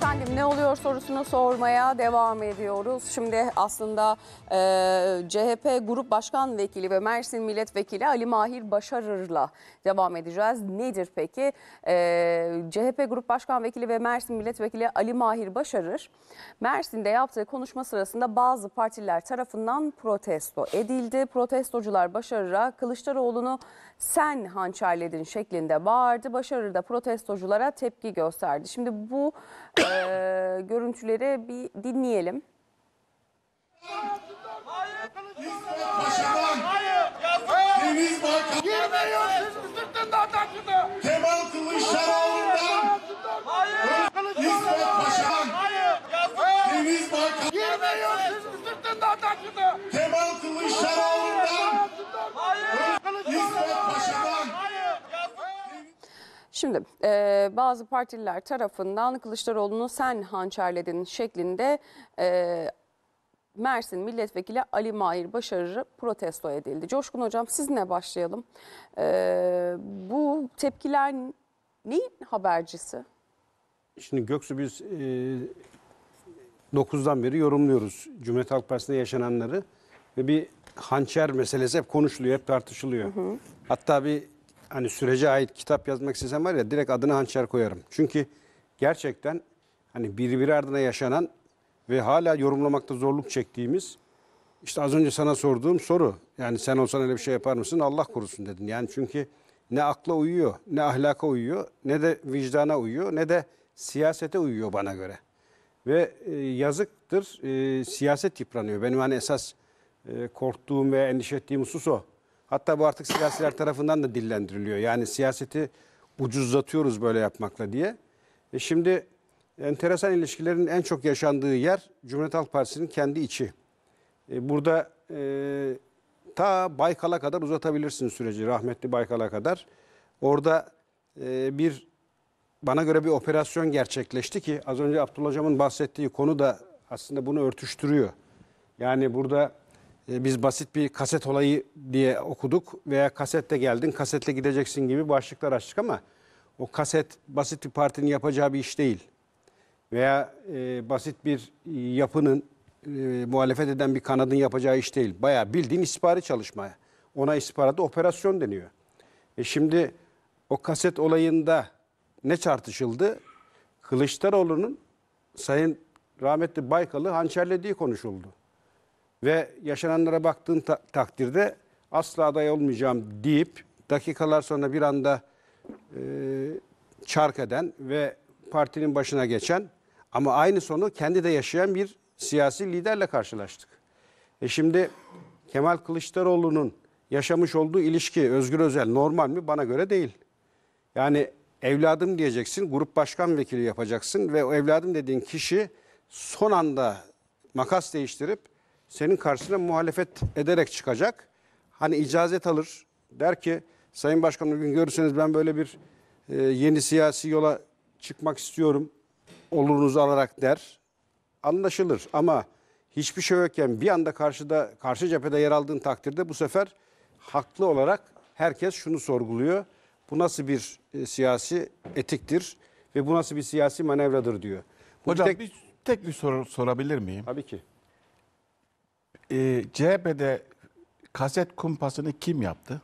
Efendim ne oluyor sorusunu sormaya devam ediyoruz. Şimdi aslında e, CHP Grup Başkan Vekili ve Mersin Milletvekili Ali Mahir Başarır'la devam edeceğiz. Nedir peki? E, CHP Grup Başkan Vekili ve Mersin Milletvekili Ali Mahir Başarır, Mersin'de yaptığı konuşma sırasında bazı partiler tarafından protesto edildi. Protestocular Başarır'a Kılıçdaroğlu'nu sen hançerledin şeklinde bağırdı. Başarır da protestoculara tepki gösterdi. Şimdi bu e, e, görüntüleri bir dinleyelim. Başaran, Deniz Bakan, Kemal Kılıçdaroğlu'ndan, İsmet Başaran, Deniz Bakan, Kemal Kılıçdaroğlu'ndan, Şimdi e, bazı partililer tarafından Kılıçdaroğlu'nu sen hançerledin şeklinde e, Mersin Milletvekili Ali Mahir Başarı protesto edildi. Coşkun Hocam sizinle başlayalım. E, bu tepkiler neyin habercisi? Şimdi Göksu biz e, 9'dan beri yorumluyoruz Cumhuriyet Halk Partisi'nde yaşananları. Ve bir hançer meselesi hep konuşuluyor, hep tartışılıyor. Hı hı. Hatta bir hani sürece ait kitap yazmak istesem var ya direkt adını hançer koyarım. Çünkü gerçekten hani birbiri ardına yaşanan ve hala yorumlamakta zorluk çektiğimiz işte az önce sana sorduğum soru. Yani sen olsan öyle bir şey yapar mısın? Allah korusun dedin. Yani çünkü ne akla uyuyor, ne ahlaka uyuyor, ne de vicdana uyuyor, ne de siyasete uyuyor bana göre. Ve e, yazıktır, e, siyaset yıpranıyor. Benim hani esas e, korktuğum ve endişe ettiğim husus o. Hatta bu artık siyasiler tarafından da dillendiriliyor. Yani siyaseti ucuzlatıyoruz böyle yapmakla diye. E şimdi enteresan ilişkilerin en çok yaşandığı yer Cumhuriyet Halk Partisi'nin kendi içi. E burada e, ta Baykal'a kadar uzatabilirsiniz süreci rahmetli Baykal'a kadar. Orada e, bir bana göre bir operasyon gerçekleşti ki az önce Abdullah Hocam'ın bahsettiği konu da aslında bunu örtüştürüyor. Yani burada e, biz basit bir kaset olayı diye okuduk veya kasette geldin, kasetle gideceksin gibi başlıklar açtık ama o kaset basit bir partinin yapacağı bir iş değil. Veya e, basit bir e, yapının, e, muhalefet eden bir kanadın yapacağı iş değil. Bayağı bildiğin istihbari çalışmaya. Ona istihbarat operasyon deniyor. E şimdi o kaset olayında ne tartışıldı Kılıçdaroğlu'nun Sayın rahmetli Baykal'ı hançerlediği konuşuldu ve yaşananlara baktığın ta takdirde asla aday olmayacağım deyip dakikalar sonra bir anda e, çark eden ve partinin başına geçen ama aynı sonu kendi de yaşayan bir siyasi liderle karşılaştık. E şimdi Kemal Kılıçdaroğlu'nun yaşamış olduğu ilişki Özgür Özel normal mi? Bana göre değil. Yani evladım diyeceksin, grup başkan vekili yapacaksın ve o evladım dediğin kişi son anda makas değiştirip senin karşısına muhalefet ederek çıkacak. Hani icazet alır der ki Sayın Başkanım bugün görürseniz ben böyle bir e, yeni siyasi yola çıkmak istiyorum. Olurunuzu alarak der. Anlaşılır ama hiçbir şey yokken bir anda karşıda karşı cephede yer aldığın takdirde bu sefer haklı olarak herkes şunu sorguluyor. Bu nasıl bir e, siyasi etiktir ve bu nasıl bir siyasi manevradır diyor. Bu Hocam tek... bir tek bir soru sorabilir miyim? Tabii ki e, ee, CHP'de kaset kumpasını kim yaptı?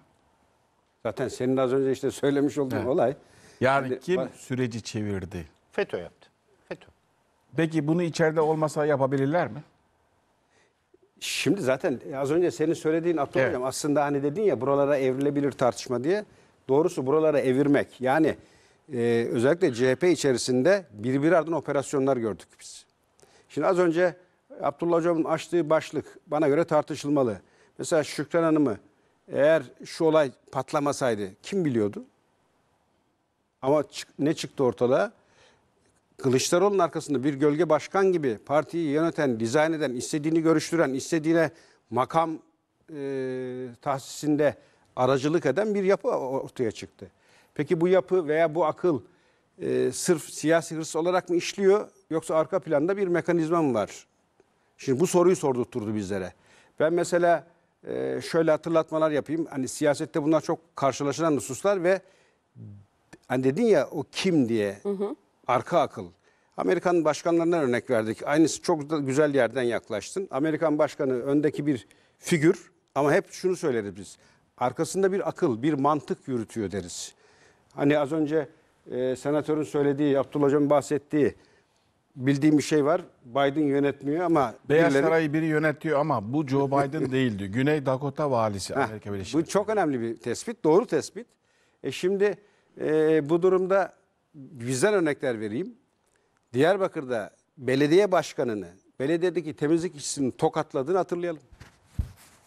Zaten senin az önce işte söylemiş olduğun Evet. olay. Yani Şimdi kim süreci çevirdi? FETÖ yaptı. FETÖ. Peki bunu içeride olmasa yapabilirler mi? Şimdi zaten az önce senin söylediğin Abdullah Evet. Hocam aslında hani dedin ya buralara evrilebilir tartışma diye. Doğrusu buralara evirmek. Yani e, özellikle CHP içerisinde birbiri ardına operasyonlar gördük biz. Şimdi az önce Abdullah Hocam'ın açtığı başlık bana göre tartışılmalı. Mesela Şükran Hanım'ı eğer şu olay patlamasaydı kim biliyordu? Ama ne çıktı ortada? Kılıçdaroğlu'nun arkasında bir gölge başkan gibi partiyi yöneten, dizayn eden, istediğini görüştüren, istediğine makam e, tahsisinde aracılık eden bir yapı ortaya çıktı. Peki bu yapı veya bu akıl e, sırf siyasi hırs olarak mı işliyor yoksa arka planda bir mekanizma mı var? Şimdi bu soruyu sordurtturdu bizlere. Ben mesela e, şöyle hatırlatmalar yapayım. Hani siyasette bunlar çok karşılaşılan hususlar ve hani dedin ya o kim diye hı hı. arka akıl. Amerikan başkanlarından örnek verdik. Aynısı çok da güzel yerden yaklaştın. Amerikan başkanı öndeki bir figür ama hep şunu söyleriz biz. Arkasında bir akıl, bir mantık yürütüyor deriz. Hani az önce e, senatörün söylediği, Abdullah Hocam bahsettiği bildiğim bir şey var. Biden yönetmiyor ama Beyaz birileri- Saray'ı biri yönetiyor ama bu Joe Biden değildi. Güney Dakota valisi Amerika Birleşik Bu çok önemli bir tespit, doğru tespit. E şimdi e, bu durumda güzel örnekler vereyim. Diyarbakır'da belediye başkanını, belediyedeki temizlik işçisini tokatladığını hatırlayalım.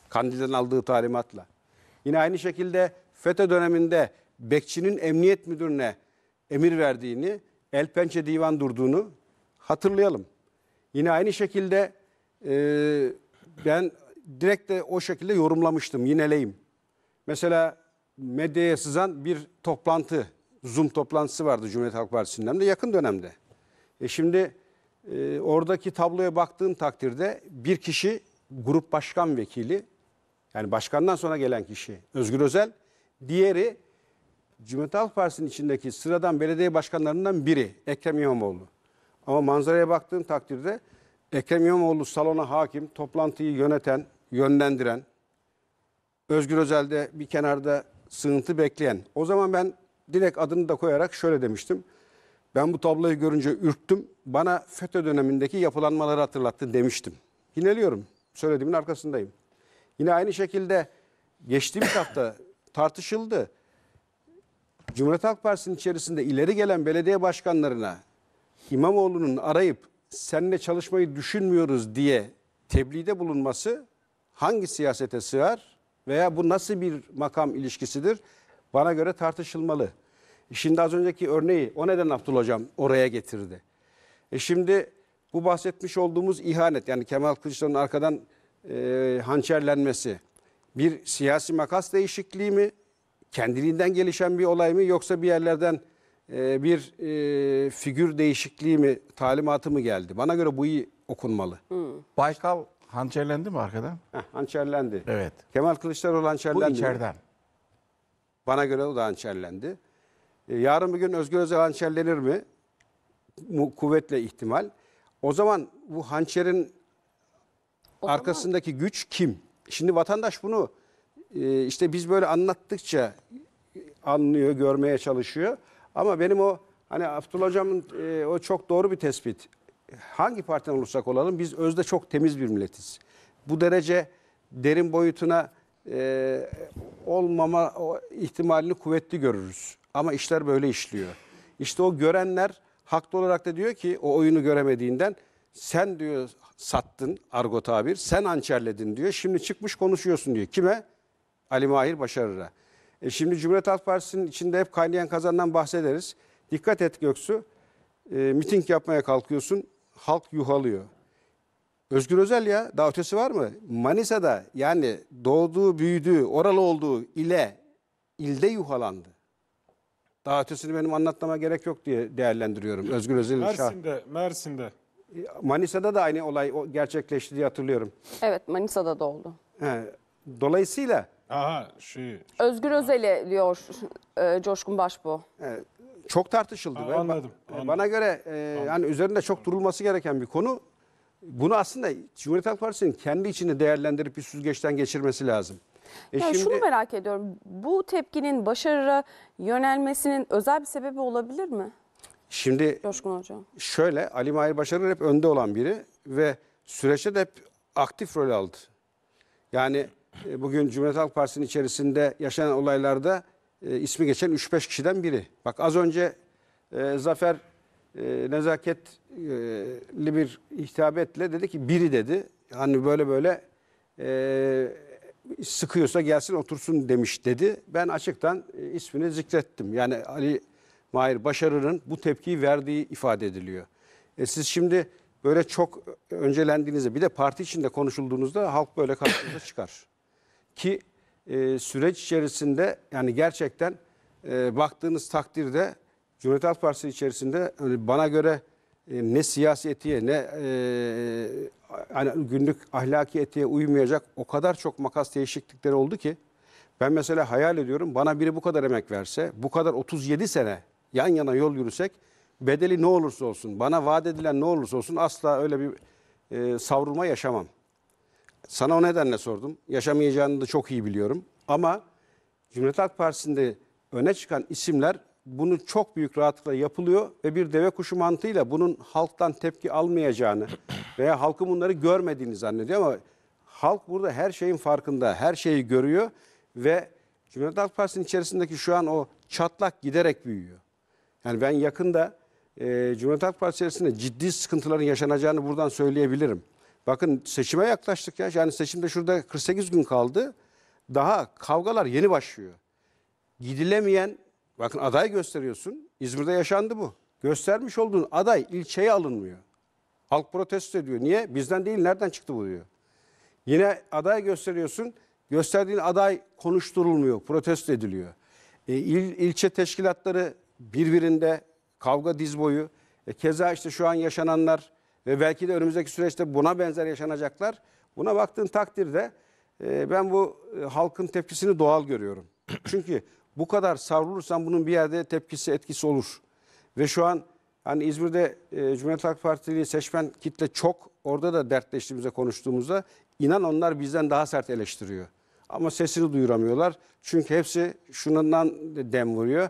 Kandil'den aldığı talimatla. Yine aynı şekilde FETÖ döneminde bekçinin emniyet müdürüne emir verdiğini, el pençe divan durduğunu Hatırlayalım. Yine aynı şekilde e, ben direkt de o şekilde yorumlamıştım. Yineleyim. Mesela medyaya sızan bir toplantı, Zoom toplantısı vardı Cumhuriyet Halk Partisi'nden de yakın dönemde. E şimdi e, oradaki tabloya baktığın takdirde bir kişi grup başkan vekili, yani başkandan sonra gelen kişi Özgür Özel, diğeri Cumhuriyet Halk Partisi'nin içindeki sıradan belediye başkanlarından biri Ekrem İmamoğlu. Ama manzaraya baktığın takdirde Ekrem İmamoğlu salona hakim, toplantıyı yöneten, yönlendiren, Özgür Özel'de bir kenarda sığıntı bekleyen. O zaman ben direkt adını da koyarak şöyle demiştim. Ben bu tabloyu görünce ürktüm. Bana FETÖ dönemindeki yapılanmaları hatırlattı demiştim. Yineliyorum. Söylediğimin arkasındayım. Yine aynı şekilde geçtiğimiz hafta tartışıldı. Cumhuriyet Halk Partisi'nin içerisinde ileri gelen belediye başkanlarına İmamoğlu'nun arayıp seninle çalışmayı düşünmüyoruz diye tebliğde bulunması hangi siyasete sığar veya bu nasıl bir makam ilişkisidir bana göre tartışılmalı. E şimdi az önceki örneği o neden Abdullah Hocam oraya getirdi. E şimdi bu bahsetmiş olduğumuz ihanet yani Kemal Kılıçdaroğlu'nun arkadan e, hançerlenmesi bir siyasi makas değişikliği mi? Kendiliğinden gelişen bir olay mı yoksa bir yerlerden ee, bir e, figür değişikliği mi, talimatı mı geldi? Bana göre bu iyi okunmalı. Hmm. Baykal hançerlendi mi arkadan? Heh, hançerlendi. Evet. Kemal Kılıçdaroğlu Bu hançerlendi. bu içeriden. Bana göre o da hançerlendi. E, yarın bir gün Özgür Özel hançerlenir mi? Mu- kuvvetle ihtimal. O zaman bu hançerin arkasındaki güç kim? Şimdi vatandaş bunu e, işte biz böyle anlattıkça anlıyor, görmeye çalışıyor. Ama benim o hani Abdullah Hocam'ın e, o çok doğru bir tespit. Hangi partiden olursak olalım biz özde çok temiz bir milletiz. Bu derece derin boyutuna e, olmama ihtimalini kuvvetli görürüz. Ama işler böyle işliyor. İşte o görenler haklı olarak da diyor ki o oyunu göremediğinden sen diyor sattın argo tabir sen ançerledin diyor. Şimdi çıkmış konuşuyorsun diyor. Kime? Ali Mahir Başarır'a. E şimdi Cumhuriyet Halk Partisi'nin içinde hep kaynayan kazandan bahsederiz. Dikkat et Göksu. E, miting yapmaya kalkıyorsun. Halk yuhalıyor. Özgür Özel ya daha ötesi var mı? Manisa'da yani doğduğu, büyüdüğü, oralı olduğu ile ilde yuhalandı. Daha ötesini benim anlatmama gerek yok diye değerlendiriyorum. Özgür Özel'in Mersin'de, şah... Mersin'de. E, Manisa'da da aynı olay gerçekleşti diye hatırlıyorum. Evet Manisa'da da oldu. He, dolayısıyla Aha şey. Özgür Özel'e diyor e, Coşkun Başbuğ. Evet. Çok tartışıldı. Ha, ben, anladım, e, anladım. Bana göre e, yani üzerinde çok durulması gereken bir konu. Bunu aslında Cumhuriyet Halk Partisi'nin kendi içinde değerlendirip bir süzgeçten geçirmesi lazım. E yani şimdi... Şunu merak ediyorum. Bu tepkinin başarıya yönelmesinin özel bir sebebi olabilir mi? Şimdi Coşkun Hocam. şöyle Ali Mahir başarı hep önde olan biri ve süreçte de hep aktif rol aldı. Yani e, bugün Cumhuriyet Halk Partisi'nin içerisinde yaşanan olaylarda e, ismi geçen 3-5 kişiden biri. Bak az önce e, Zafer e, nezaketli bir hitabetle dedi ki biri dedi. Hani böyle böyle e, sıkıyorsa gelsin otursun demiş dedi. Ben açıktan e, ismini zikrettim. Yani Ali Mahir Başarır'ın bu tepkiyi verdiği ifade ediliyor. E, siz şimdi böyle çok öncelendiğinizde bir de parti içinde konuşulduğunuzda halk böyle karşınıza çıkar ki e, süreç içerisinde yani gerçekten e, baktığınız takdirde Cumhuriyet Halk Partisi içerisinde hani bana göre e, ne siyasi etiğe ne e, hani günlük ahlaki etiğe uymayacak o kadar çok makas değişiklikleri oldu ki ben mesela hayal ediyorum bana biri bu kadar emek verse bu kadar 37 sene yan yana yol yürüsek bedeli ne olursa olsun bana vaat edilen ne olursa olsun asla öyle bir e, savrulma yaşamam. Sana o nedenle sordum. Yaşamayacağını da çok iyi biliyorum. Ama Cumhuriyet Halk Partisi'nde öne çıkan isimler bunu çok büyük rahatlıkla yapılıyor ve bir deve kuşu mantığıyla bunun halktan tepki almayacağını veya halkın bunları görmediğini zannediyor ama halk burada her şeyin farkında, her şeyi görüyor ve Cumhuriyet Halk Partisi'nin içerisindeki şu an o çatlak giderek büyüyor. Yani ben yakında e, Cumhuriyet Halk Partisi içerisinde ciddi sıkıntıların yaşanacağını buradan söyleyebilirim. Bakın seçime yaklaştık ya. Yani seçimde şurada 48 gün kaldı. Daha kavgalar yeni başlıyor. Gidilemeyen, bakın aday gösteriyorsun. İzmir'de yaşandı bu. Göstermiş olduğun aday ilçeye alınmıyor. Halk protesto ediyor. Niye? Bizden değil nereden çıktı bu diyor. Yine aday gösteriyorsun. Gösterdiğin aday konuşturulmuyor, protesto ediliyor. E, il, ilçe teşkilatları birbirinde kavga diz boyu. E, keza işte şu an yaşananlar ve belki de önümüzdeki süreçte buna benzer yaşanacaklar. Buna baktığın takdirde e, ben bu e, halkın tepkisini doğal görüyorum. Çünkü bu kadar savrulursan bunun bir yerde tepkisi etkisi olur. Ve şu an hani İzmir'de e, Cumhuriyet Halk Partili seçmen kitle çok. Orada da dertleştiğimizde konuştuğumuzda inan onlar bizden daha sert eleştiriyor. Ama sesini duyuramıyorlar. Çünkü hepsi şundan dem vuruyor.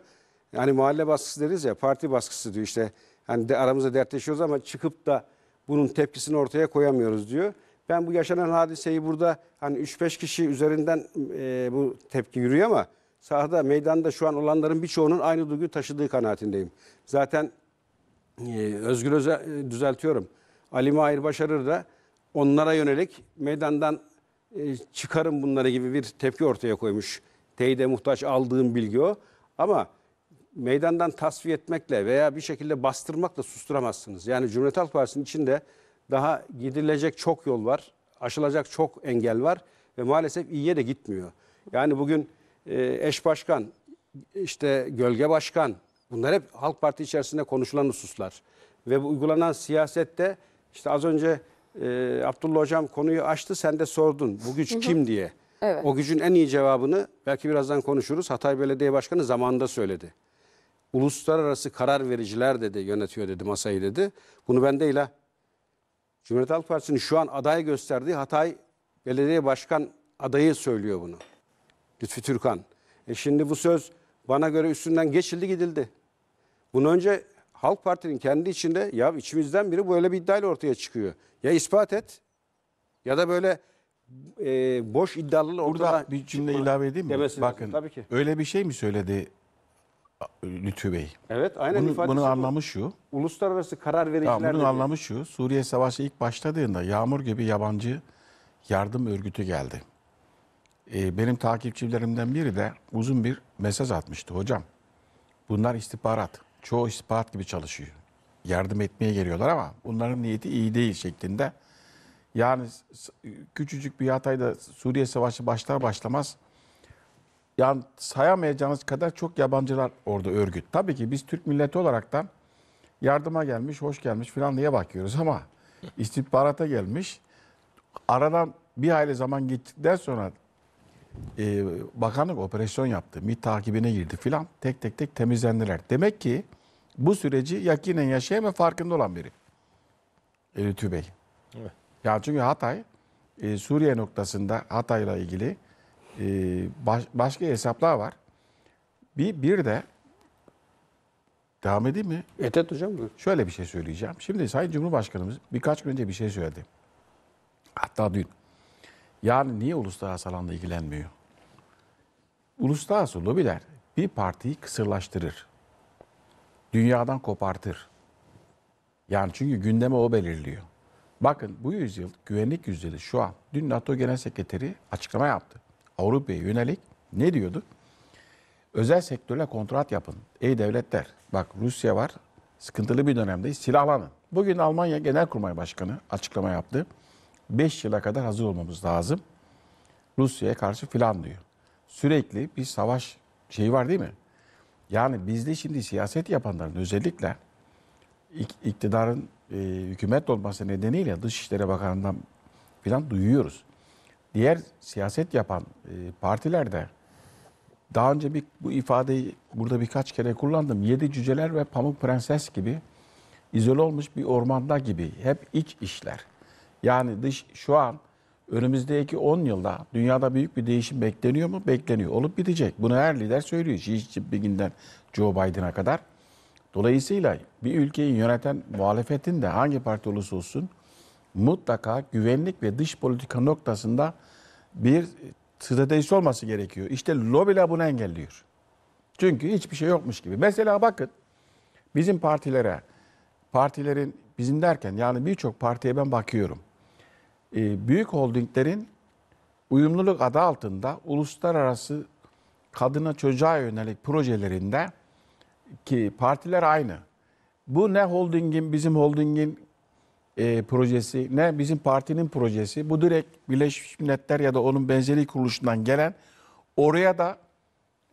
Yani mahalle baskısı deriz ya parti baskısı diyor işte. Hani de aramızda dertleşiyoruz ama çıkıp da bunun tepkisini ortaya koyamıyoruz diyor. Ben bu yaşanan hadiseyi burada hani 3-5 kişi üzerinden e, bu tepki yürüyor ama sahada meydanda şu an olanların birçoğunun aynı duyguyu taşıdığı kanaatindeyim. Zaten e, Özgür Özel e, düzeltiyorum. Ali Mahir Başarır da onlara yönelik meydandan e, çıkarın bunları gibi bir tepki ortaya koymuş. Teyide muhtaç aldığım bilgi o. Ama meydandan tasfiye etmekle veya bir şekilde bastırmakla susturamazsınız. Yani Cumhuriyet Halk Partisi'nin içinde daha gidilecek çok yol var, aşılacak çok engel var ve maalesef iyiye de gitmiyor. Yani bugün e, eş başkan, işte gölge başkan bunlar hep Halk Parti içerisinde konuşulan hususlar. Ve bu uygulanan siyasette işte az önce e, Abdullah Hocam konuyu açtı sen de sordun bu güç kim diye. Evet. O gücün en iyi cevabını belki birazdan konuşuruz. Hatay Belediye Başkanı zamanında söyledi uluslararası karar vericiler dedi yönetiyor dedi masayı dedi. Bunu ben değil ha. Cumhuriyet Halk Partisi'nin şu an aday gösterdiği Hatay Belediye Başkan adayı söylüyor bunu. Lütfi Türkan. E şimdi bu söz bana göre üstünden geçildi gidildi. Bunu önce Halk Parti'nin kendi içinde ya içimizden biri böyle bir iddiayla ortaya çıkıyor. Ya ispat et ya da böyle e, boş iddialarla ortada Burada bir cümle ilave edeyim mi? Demesiniz. Bakın tabii ki. öyle bir şey mi söyledi Lütfü Bey. Evet aynen bunun, ifadesi. Bunun anlamı şu. Uluslararası karar vericiler. Tamam, bunun anlamı şu. Suriye Savaşı ilk başladığında yağmur gibi yabancı yardım örgütü geldi. Ee, benim takipçilerimden biri de uzun bir mesaj atmıştı. Hocam bunlar istihbarat. Çoğu istihbarat gibi çalışıyor. Yardım etmeye geliyorlar ama bunların niyeti iyi değil şeklinde. Yani küçücük bir Hatay'da Suriye Savaşı başlar başlamaz yani sayamayacağınız kadar çok yabancılar orada örgüt. Tabii ki biz Türk milleti olaraktan yardıma gelmiş, hoş gelmiş falan diye bakıyoruz ama istihbarata gelmiş. Aradan bir aile zaman geçtikten sonra e, bakanlık operasyon yaptı. MİT takibine girdi filan. Tek tek tek temizlendiler. Demek ki bu süreci yakinen yaşayan ve farkında olan biri. Elütü Bey. Evet. Yani çünkü Hatay e, Suriye noktasında Hatay'la ilgili e, baş, başka hesaplar var. Bir, bir de devam edeyim mi? Etet hocam. mı? Şöyle bir şey söyleyeceğim. Şimdi Sayın Cumhurbaşkanımız birkaç gün önce bir şey söyledi. Hatta dün. Yani niye uluslararası alanda ilgilenmiyor? Uluslararası lobiler bir partiyi kısırlaştırır. Dünyadan kopartır. Yani çünkü gündeme o belirliyor. Bakın bu yüzyıl güvenlik yüzyılı şu an. Dün NATO Genel Sekreteri açıklama yaptı. Avrupa'ya yönelik ne diyordu? Özel sektörle kontrat yapın. Ey devletler bak Rusya var sıkıntılı bir dönemde silahlanın. Bugün Almanya Genelkurmay Başkanı açıklama yaptı. 5 yıla kadar hazır olmamız lazım. Rusya'ya karşı filan diyor. Sürekli bir savaş şeyi var değil mi? Yani bizde şimdi siyaset yapanların özellikle iktidarın e, hükümet olması nedeniyle Dışişleri Bakanı'ndan filan duyuyoruz diğer siyaset yapan e, partilerde daha önce bir, bu ifadeyi burada birkaç kere kullandım. Yedi cüceler ve pamuk prenses gibi izole olmuş bir ormanda gibi hep iç işler. Yani dış şu an önümüzdeki 10 yılda dünyada büyük bir değişim bekleniyor mu? Bekleniyor. Olup bitecek. Bunu her lider söylüyor. Xi Jinping'den Joe Biden'a kadar. Dolayısıyla bir ülkeyi yöneten muhalefetin de hangi parti olursa olsun mutlaka güvenlik ve dış politika noktasında bir stratejisi olması gerekiyor. İşte lobiler bunu engelliyor. Çünkü hiçbir şey yokmuş gibi. Mesela bakın bizim partilere, partilerin bizim derken yani birçok partiye ben bakıyorum. Ee, büyük holdinglerin uyumluluk adı altında uluslararası kadına çocuğa yönelik projelerinde ki partiler aynı. Bu ne holdingin, bizim holdingin e, projesi ne bizim partinin projesi. Bu direkt Birleşmiş Milletler ya da onun benzeri kuruluşundan gelen oraya da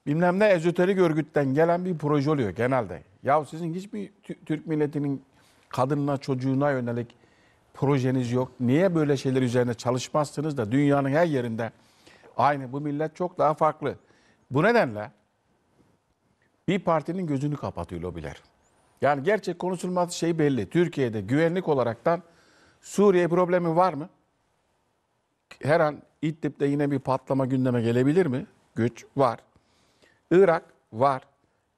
bilmem ne ezoterik örgütten gelen bir proje oluyor genelde. Ya sizin hiç hiçbir Türk milletinin kadınına çocuğuna yönelik projeniz yok. Niye böyle şeyler üzerine çalışmazsınız da dünyanın her yerinde aynı bu millet çok daha farklı. Bu nedenle bir partinin gözünü kapatıyor lobiler. Yani gerçek konuşulmaz şey belli. Türkiye'de güvenlik olaraktan Suriye problemi var mı? Her an İdlib'de yine bir patlama gündeme gelebilir mi? Güç var. Irak var.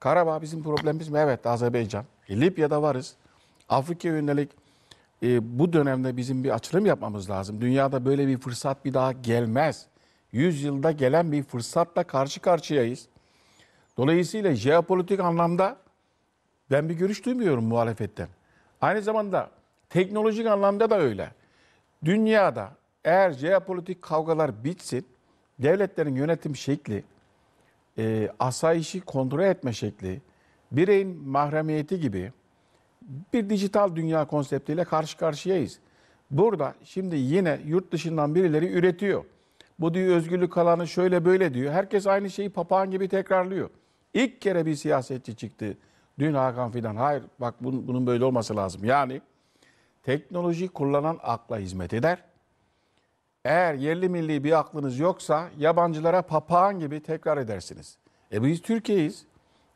Karabağ bizim problemimiz mi? Evet Azerbaycan. E, Libya'da varız. Afrika yönelik e, bu dönemde bizim bir açılım yapmamız lazım. Dünyada böyle bir fırsat bir daha gelmez. Yüzyılda gelen bir fırsatla karşı karşıyayız. Dolayısıyla jeopolitik anlamda ben bir görüş duymuyorum muhalefetten. Aynı zamanda teknolojik anlamda da öyle. Dünyada eğer jeopolitik kavgalar bitsin, devletlerin yönetim şekli, e, asayişi kontrol etme şekli, bireyin mahremiyeti gibi bir dijital dünya konseptiyle karşı karşıyayız. Burada şimdi yine yurt dışından birileri üretiyor. Bu diyor özgürlük alanı şöyle böyle diyor. Herkes aynı şeyi papağan gibi tekrarlıyor. İlk kere bir siyasetçi çıktı Dün Hakan Fidan hayır bak bunun, bunun böyle olması lazım. Yani teknoloji kullanan akla hizmet eder. Eğer yerli milli bir aklınız yoksa yabancılara papağan gibi tekrar edersiniz. E biz Türkiye'yiz.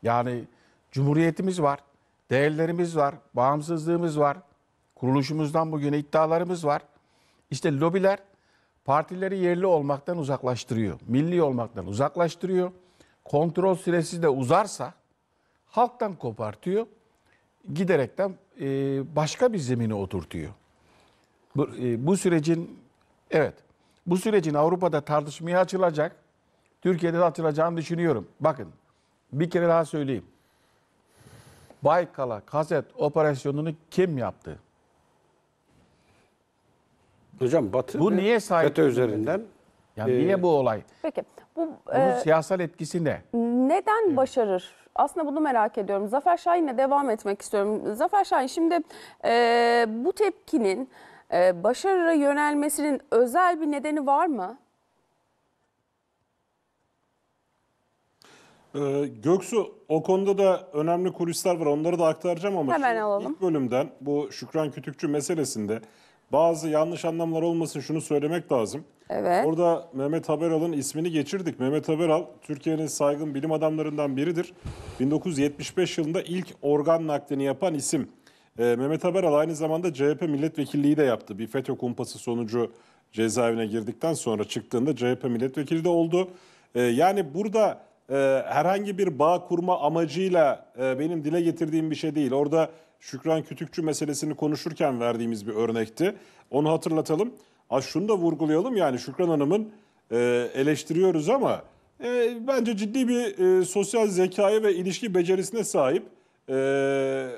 Yani cumhuriyetimiz var, değerlerimiz var, bağımsızlığımız var. Kuruluşumuzdan bugüne iddialarımız var. İşte lobiler partileri yerli olmaktan uzaklaştırıyor. Milli olmaktan uzaklaştırıyor. Kontrol süresi de uzarsa halktan kopartıyor. Giderekten e, başka bir zemine oturtuyor. Bu, e, bu sürecin evet bu sürecin Avrupa'da tartışmaya açılacak, Türkiye'de de açılacağını düşünüyorum. Bakın bir kere daha söyleyeyim. Baykal'a kaset operasyonunu kim yaptı? Hocam Batı Bu niye sahip FETÖ üzerinden yani ee, niye bu olay? Peki. Bu, Bunun e, siyasal etkisi ne? Neden evet. başarır? Aslında bunu merak ediyorum. Zafer Şahin'le devam etmek istiyorum. Zafer Şahin şimdi e, bu tepkinin e, başarıya yönelmesinin özel bir nedeni var mı? Ee, Göksu o konuda da önemli kulisler var onları da aktaracağım ama Hemen şu alalım. ilk bölümden bu Şükran Kütükçü meselesinde bazı yanlış anlamlar olmasın şunu söylemek lazım. Evet. Orada Mehmet Haberal'ın ismini geçirdik. Mehmet Haberal Türkiye'nin saygın bilim adamlarından biridir. 1975 yılında ilk organ naklini yapan isim. Ee, Mehmet Haberal aynı zamanda CHP milletvekilliği de yaptı. Bir FETÖ kumpası sonucu cezaevine girdikten sonra çıktığında CHP milletvekili de oldu. Ee, yani burada e, herhangi bir bağ kurma amacıyla e, benim dile getirdiğim bir şey değil. Orada Şükran Kütükçü meselesini konuşurken verdiğimiz bir örnekti. Onu hatırlatalım. Ha, şunu da vurgulayalım yani Şükran Hanım'ın e, eleştiriyoruz ama e, bence ciddi bir e, sosyal zekaya ve ilişki becerisine sahip. E,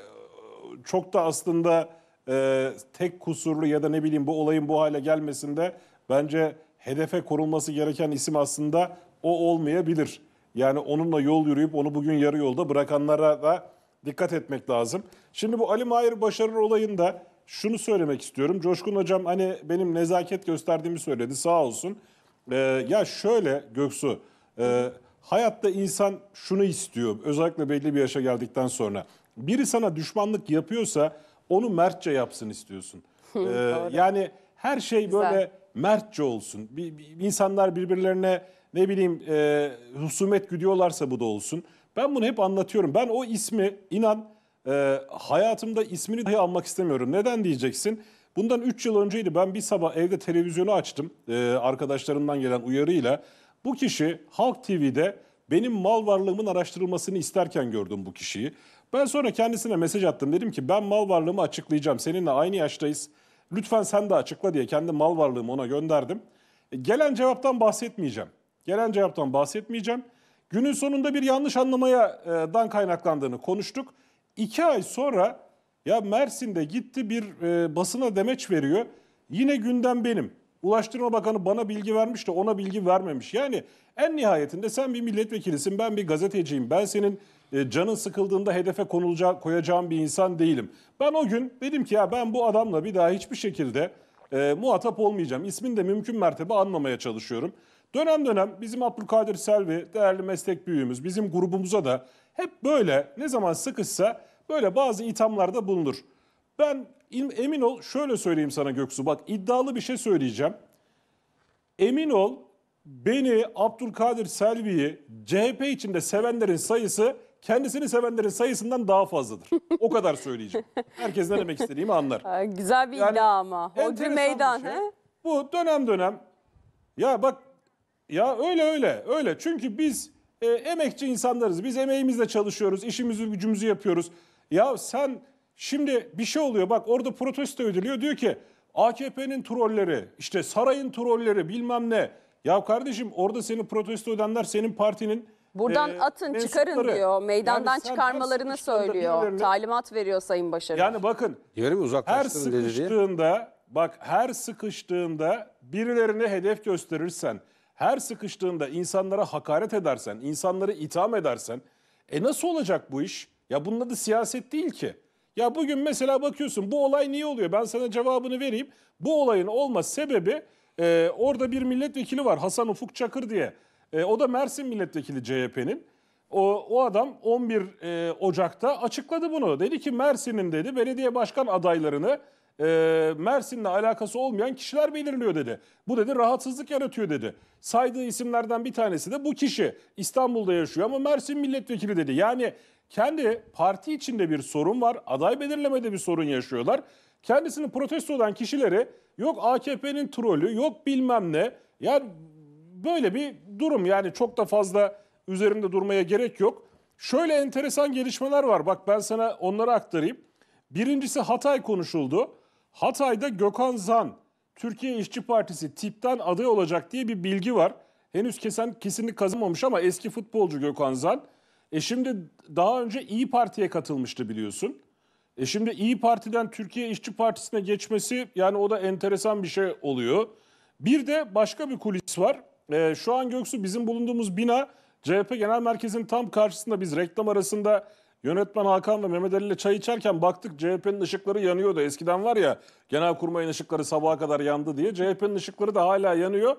çok da aslında e, tek kusurlu ya da ne bileyim bu olayın bu hale gelmesinde bence hedefe korunması gereken isim aslında o olmayabilir. Yani onunla yol yürüyüp onu bugün yarı yolda bırakanlara da dikkat etmek lazım. Şimdi bu Ali Mahir Başarır olayında şunu söylemek istiyorum. Coşkun Hocam hani benim nezaket gösterdiğimi söyledi sağ olsun. Ee, ya şöyle Göksu, e, hayatta insan şunu istiyor özellikle belli bir yaşa geldikten sonra. Biri sana düşmanlık yapıyorsa onu mertçe yapsın istiyorsun. ee, yani her şey Güzel. böyle mertçe olsun. Bir, bir, insanlar birbirlerine ne bileyim e, husumet güdüyorlarsa bu da olsun. Ben bunu hep anlatıyorum. Ben o ismi inan e, hayatımda ismini dahi almak istemiyorum. Neden diyeceksin? Bundan 3 yıl önceydi ben bir sabah evde televizyonu açtım e, arkadaşlarımdan gelen uyarıyla. Bu kişi Halk TV'de benim mal varlığımın araştırılmasını isterken gördüm bu kişiyi. Ben sonra kendisine mesaj attım. Dedim ki ben mal varlığımı açıklayacağım. Seninle aynı yaştayız. Lütfen sen de açıkla diye kendi mal varlığımı ona gönderdim. E, gelen cevaptan bahsetmeyeceğim. Gelen cevaptan bahsetmeyeceğim. Günün sonunda bir yanlış anlamaya e, dan kaynaklandığını konuştuk. İki ay sonra ya Mersin'de gitti bir e, basına demeç veriyor. Yine gündem benim. Ulaştırma Bakanı bana bilgi vermiş de ona bilgi vermemiş. Yani en nihayetinde sen bir milletvekilisin, ben bir gazeteciyim. Ben senin e, canın sıkıldığında hedefe konulacağı, koyacağım bir insan değilim. Ben o gün dedim ki ya ben bu adamla bir daha hiçbir şekilde e, muhatap olmayacağım. İsmini de mümkün mertebe anmamaya çalışıyorum. Dönem dönem bizim Abdülkadir Selvi değerli meslek büyüğümüz bizim grubumuza da hep böyle ne zaman sıkışsa böyle bazı ithamlarda bulunur. Ben emin ol şöyle söyleyeyim sana Göksu bak iddialı bir şey söyleyeceğim. Emin ol beni Abdülkadir Selvi'yi CHP içinde sevenlerin sayısı kendisini sevenlerin sayısından daha fazladır. O kadar söyleyeceğim. Herkes ne demek istediğimi anlar. Güzel bir yani, iddia ama. O bir meydan. Şey, he? Bu dönem dönem ya bak ya öyle öyle öyle çünkü biz e, emekçi insanlarız. Biz emeğimizle çalışıyoruz, işimizi gücümüzü yapıyoruz. Ya sen şimdi bir şey oluyor bak orada protesto ediliyor diyor ki AKP'nin trolleri işte sarayın trolleri bilmem ne. Ya kardeşim orada seni protesto edenler senin partinin Buradan e, atın mensupları. çıkarın diyor. Meydandan yani çıkarmalarını söylüyor. Birilerine... Talimat veriyor Sayın Başarı. Yani bakın Yarım her sıkıştığında dedi. bak her sıkıştığında birilerine hedef gösterirsen her sıkıştığında insanlara hakaret edersen, insanları itham edersen e nasıl olacak bu iş? Ya bunun adı siyaset değil ki. Ya bugün mesela bakıyorsun bu olay niye oluyor? Ben sana cevabını vereyim. Bu olayın olma sebebi e, orada bir milletvekili var Hasan Ufuk Çakır diye. E, o da Mersin milletvekili CHP'nin. O, o adam 11 e, Ocak'ta açıkladı bunu. Dedi ki Mersin'in dedi belediye başkan adaylarını e, Mersin'le alakası olmayan kişiler belirliyor dedi. Bu dedi rahatsızlık yaratıyor dedi. Saydığı isimlerden bir tanesi de bu kişi. İstanbul'da yaşıyor ama Mersin milletvekili dedi. Yani kendi parti içinde bir sorun var. Aday belirlemede bir sorun yaşıyorlar. Kendisini protesto eden kişileri yok AKP'nin trolü yok bilmem ne. Yani böyle bir durum yani çok da fazla üzerinde durmaya gerek yok. Şöyle enteresan gelişmeler var. Bak ben sana onları aktarayım. Birincisi Hatay konuşuldu. Hatay'da Gökhan Zan, Türkiye İşçi Partisi tipten aday olacak diye bir bilgi var. Henüz kesen kesinlik kazanmamış ama eski futbolcu Gökhan Zan. E şimdi daha önce İyi Parti'ye katılmıştı biliyorsun. E şimdi İyi Parti'den Türkiye İşçi Partisi'ne geçmesi yani o da enteresan bir şey oluyor. Bir de başka bir kulis var. E, şu an Göksu bizim bulunduğumuz bina CHP Genel Merkezi'nin tam karşısında biz reklam arasında Yönetmen Hakan ve Mehmet Ali ile çay içerken baktık CHP'nin ışıkları yanıyordu. Eskiden var ya Genelkurmay'ın ışıkları sabaha kadar yandı diye. CHP'nin ışıkları da hala yanıyor.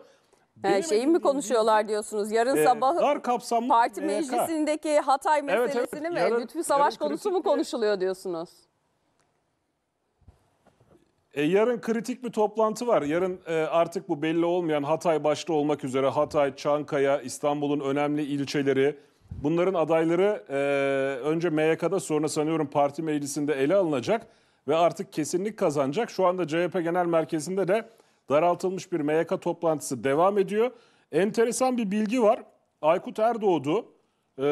Benim şeyi mi konuşuyorlar diyorsunuz? Yarın e, sabah dar kapsamlı parti MYK. meclisindeki Hatay meselesini evet, evet. mi? Yarın, Lütfü Savaş konusu mu konuşuluyor diyorsunuz? E, yarın kritik bir toplantı var. Yarın e, artık bu belli olmayan Hatay başta olmak üzere Hatay, Çankaya, İstanbul'un önemli ilçeleri, Bunların adayları e, önce MYK'da sonra sanıyorum parti meclisinde ele alınacak ve artık kesinlik kazanacak. Şu anda CHP Genel Merkezi'nde de daraltılmış bir MYK toplantısı devam ediyor. Enteresan bir bilgi var. Aykut Erdoğdu e,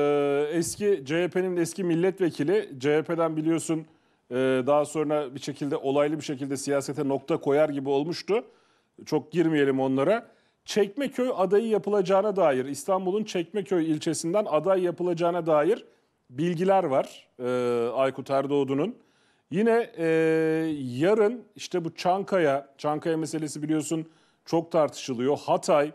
eski CHP'nin eski milletvekili CHP'den biliyorsun e, daha sonra bir şekilde olaylı bir şekilde siyasete nokta koyar gibi olmuştu. Çok girmeyelim onlara. Çekmeköy adayı yapılacağına dair İstanbul'un Çekmeköy ilçesinden aday yapılacağına dair bilgiler var e, Aykut Erdoğdu'nun. Yine e, yarın işte bu Çankaya, Çankaya meselesi biliyorsun çok tartışılıyor. Hatay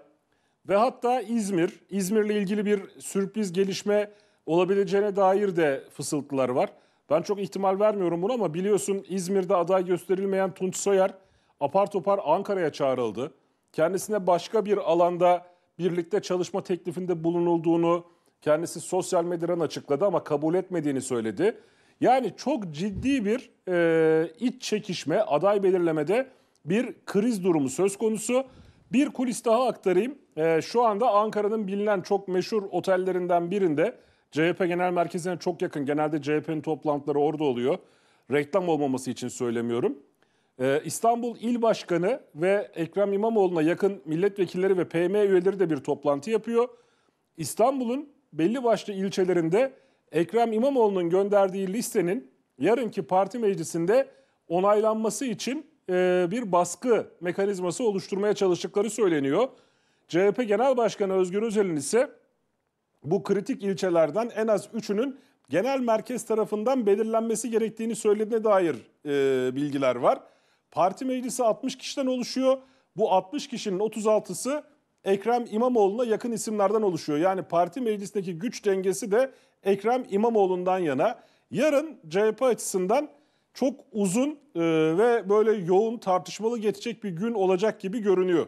ve hatta İzmir, İzmir'le ilgili bir sürpriz gelişme olabileceğine dair de fısıltılar var. Ben çok ihtimal vermiyorum bunu ama biliyorsun İzmir'de aday gösterilmeyen Tunç Soyer apar topar Ankara'ya çağrıldı kendisine başka bir alanda birlikte çalışma teklifinde bulunulduğunu kendisi sosyal medyadan açıkladı ama kabul etmediğini söyledi. Yani çok ciddi bir e, iç çekişme, aday belirlemede bir kriz durumu söz konusu. Bir kulis daha aktarayım. E, şu anda Ankara'nın bilinen çok meşhur otellerinden birinde CHP Genel Merkezi'ne çok yakın. Genelde CHP'nin toplantıları orada oluyor. Reklam olmaması için söylemiyorum. Ee, İstanbul İl Başkanı ve Ekrem İmamoğlu'na yakın milletvekilleri ve PM üyeleri de bir toplantı yapıyor. İstanbul'un belli başlı ilçelerinde Ekrem İmamoğlu'nun gönderdiği listenin yarınki parti meclisinde onaylanması için e, bir baskı mekanizması oluşturmaya çalıştıkları söyleniyor. CHP Genel Başkanı Özgür Özel'in ise bu kritik ilçelerden en az üçünün genel merkez tarafından belirlenmesi gerektiğini söylediğine dair e, bilgiler var. Parti meclisi 60 kişiden oluşuyor. Bu 60 kişinin 36'sı Ekrem İmamoğlu'na yakın isimlerden oluşuyor. Yani parti meclisindeki güç dengesi de Ekrem İmamoğlu'ndan yana. Yarın CHP açısından çok uzun e, ve böyle yoğun tartışmalı geçecek bir gün olacak gibi görünüyor.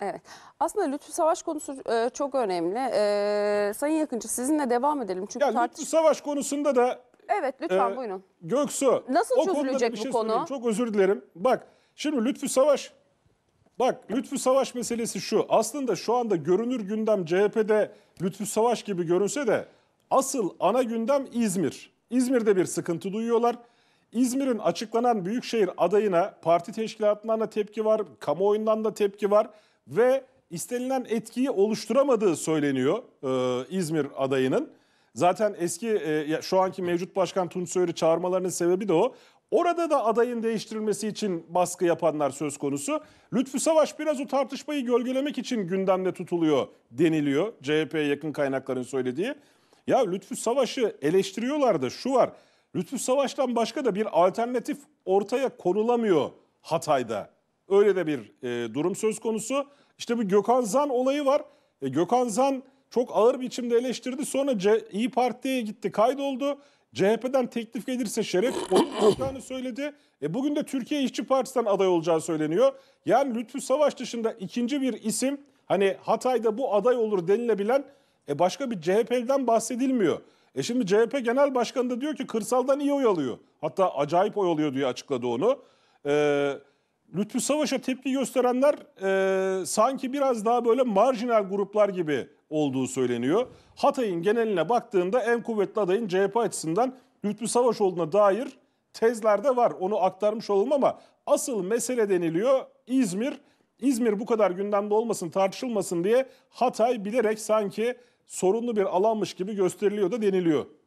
Evet. Aslında Lütfü Savaş konusu e, çok önemli. E, Sayın Yakıncı sizinle devam edelim. Çünkü yani tartış- Lütfü Savaş konusunda da Evet lütfen Ee, buyurun. Göksu. Nasıl o çözülecek bir bu şey konu? söyleyeyim. Çok özür dilerim. Bak şimdi Lütfü Savaş. Bak Lütfü Savaş meselesi şu. Aslında şu anda görünür gündem CHP'de Lütfü Savaş gibi görünse de asıl ana gündem İzmir. İzmir'de bir sıkıntı duyuyorlar. İzmir'in açıklanan büyükşehir adayına parti teşkilatından da tepki var, kamuoyundan da tepki var ve istenilen etkiyi oluşturamadığı söyleniyor e, İzmir adayının. Zaten eski e, şu anki mevcut başkan Tunç Soyer'i çağırmalarının sebebi de o. Orada da adayın değiştirilmesi için baskı yapanlar söz konusu. Lütfü Savaş biraz o tartışmayı gölgelemek için gündemde tutuluyor deniliyor. CHP'ye yakın kaynakların söylediği. Ya Lütfü Savaş'ı eleştiriyorlar da şu var. Lütfü Savaş'tan başka da bir alternatif ortaya konulamıyor Hatay'da. Öyle de bir e, durum söz konusu. İşte bu Gökhan Zan olayı var. E, Gökhan Zan çok ağır biçimde eleştirdi. Sonra C İyi Parti'ye gitti, kaydoldu. CHP'den teklif gelirse şeref olacağını söyledi. E bugün de Türkiye İşçi Partisi'nden aday olacağı söyleniyor. Yani Lütfü Savaş dışında ikinci bir isim hani Hatay'da bu aday olur denilebilen e başka bir CHP'den bahsedilmiyor. E şimdi CHP Genel Başkanı da diyor ki kırsaldan iyi oy alıyor. Hatta acayip oy alıyor diye açıkladı onu. Eee Lütfü Savaş'a tepki gösterenler e, sanki biraz daha böyle marjinal gruplar gibi olduğu söyleniyor. Hatay'ın geneline baktığında en kuvvetli adayın CHP açısından Lütfü Savaş olduğuna dair tezlerde var. Onu aktarmış olalım ama asıl mesele deniliyor İzmir. İzmir bu kadar gündemde olmasın, tartışılmasın diye Hatay bilerek sanki sorunlu bir alanmış gibi gösteriliyor da deniliyor.